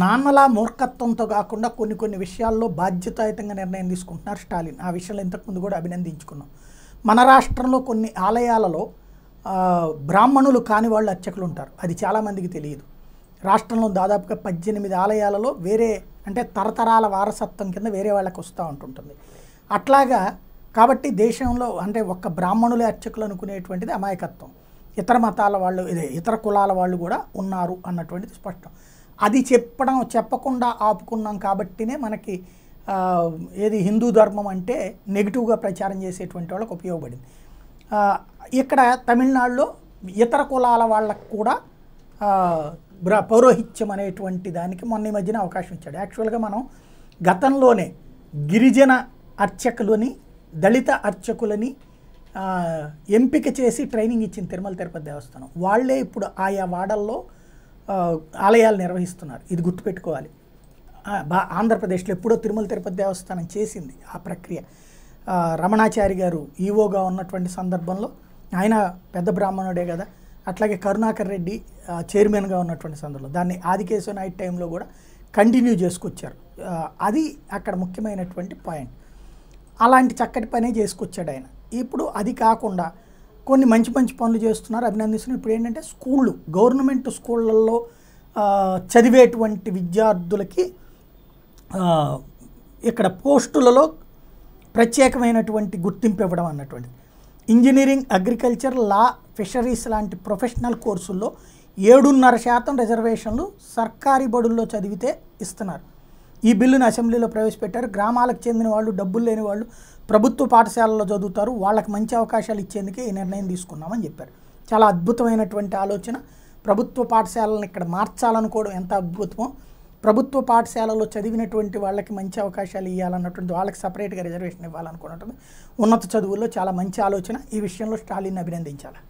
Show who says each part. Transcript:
Speaker 1: నాన్నలా మూర్ఖత్వంతో కాకుండా కొన్ని కొన్ని విషయాల్లో బాధ్యతాయుతంగా నిర్ణయం తీసుకుంటున్నారు స్టాలిన్ ఆ విషయంలో ఇంతకుముందు కూడా అభినందించుకున్నాం మన రాష్ట్రంలో కొన్ని ఆలయాలలో బ్రాహ్మణులు కాని వాళ్ళు అర్చకులు ఉంటారు అది చాలామందికి తెలియదు రాష్ట్రంలో దాదాపుగా పద్దెనిమిది ఆలయాలలో వేరే అంటే తరతరాల వారసత్వం కింద వేరే వాళ్ళకి వస్తూ ఉంటుంటుంది అట్లాగా కాబట్టి దేశంలో అంటే ఒక్క బ్రాహ్మణులే అర్చకులు అనుకునేటువంటిది అమాయకత్వం ఇతర మతాల వాళ్ళు ఇతర కులాల వాళ్ళు కూడా ఉన్నారు అన్నటువంటిది స్పష్టం అది చెప్పడం చెప్పకుండా ఆపుకున్నాం కాబట్టినే మనకి ఏది హిందూ ధర్మం అంటే నెగిటివ్గా ప్రచారం చేసేటువంటి వాళ్ళకి ఉపయోగపడింది ఇక్కడ తమిళనాడులో ఇతర కులాల వాళ్ళకు కూడా పౌరోహిత్యం అనేటువంటి దానికి మొన్న ఈ మధ్యన అవకాశం ఇచ్చాడు యాక్చువల్గా మనం గతంలోనే గిరిజన అర్చకులని దళిత అర్చకులని ఎంపిక చేసి ట్రైనింగ్ ఇచ్చింది తిరుమల తిరుపతి దేవస్థానం వాళ్ళే ఇప్పుడు ఆయా వాడల్లో ఆలయాలు నిర్వహిస్తున్నారు ఇది గుర్తుపెట్టుకోవాలి బా ఆంధ్రప్రదేశ్లో ఎప్పుడో తిరుమల తిరుపతి దేవస్థానం చేసింది ఆ ప్రక్రియ రమణాచారి గారు ఈవోగా ఉన్నటువంటి సందర్భంలో ఆయన పెద్ద బ్రాహ్మణుడే కదా అట్లాగే కరుణాకర్ రెడ్డి చైర్మన్గా ఉన్నటువంటి సందర్భంలో దాన్ని ఆదికేశ్వర నైట్ టైంలో కూడా కంటిన్యూ చేసుకొచ్చారు అది అక్కడ ముఖ్యమైనటువంటి పాయింట్ అలాంటి చక్కటి పనే చేసుకొచ్చాడు ఆయన ఇప్పుడు అది కాకుండా కొన్ని మంచి మంచి పనులు చేస్తున్నారు అభినందిస్తున్నారు ఇప్పుడు ఏంటంటే స్కూళ్ళు గవర్నమెంట్ స్కూళ్ళల్లో చదివేటువంటి విద్యార్థులకి ఇక్కడ పోస్టులలో ప్రత్యేకమైనటువంటి గుర్తింపు ఇవ్వడం అన్నటువంటిది ఇంజనీరింగ్ అగ్రికల్చర్ లా ఫిషరీస్ లాంటి ప్రొఫెషనల్ కోర్సుల్లో ఏడున్నర శాతం రిజర్వేషన్లు సర్కారీ బడుల్లో చదివితే ఇస్తున్నారు ఈ బిల్లును అసెంబ్లీలో ప్రవేశపెట్టారు గ్రామాలకు చెందిన వాళ్ళు డబ్బులు లేని వాళ్ళు ప్రభుత్వ పాఠశాలలో చదువుతారు వాళ్ళకి మంచి అవకాశాలు ఇచ్చేందుకే ఈ నిర్ణయం తీసుకున్నామని చెప్పారు చాలా అద్భుతమైనటువంటి ఆలోచన ప్రభుత్వ పాఠశాలను ఇక్కడ మార్చాలనుకోవడం ఎంత అద్భుతమో ప్రభుత్వ పాఠశాలలో చదివినటువంటి వాళ్ళకి మంచి అవకాశాలు ఇవ్వాలన్నటువంటి వాళ్ళకి సపరేట్గా రిజర్వేషన్ ఇవ్వాలనుకున్నటువంటి ఉన్నత చదువుల్లో చాలా మంచి ఆలోచన ఈ విషయంలో స్టాలిన్ అభినందించాలి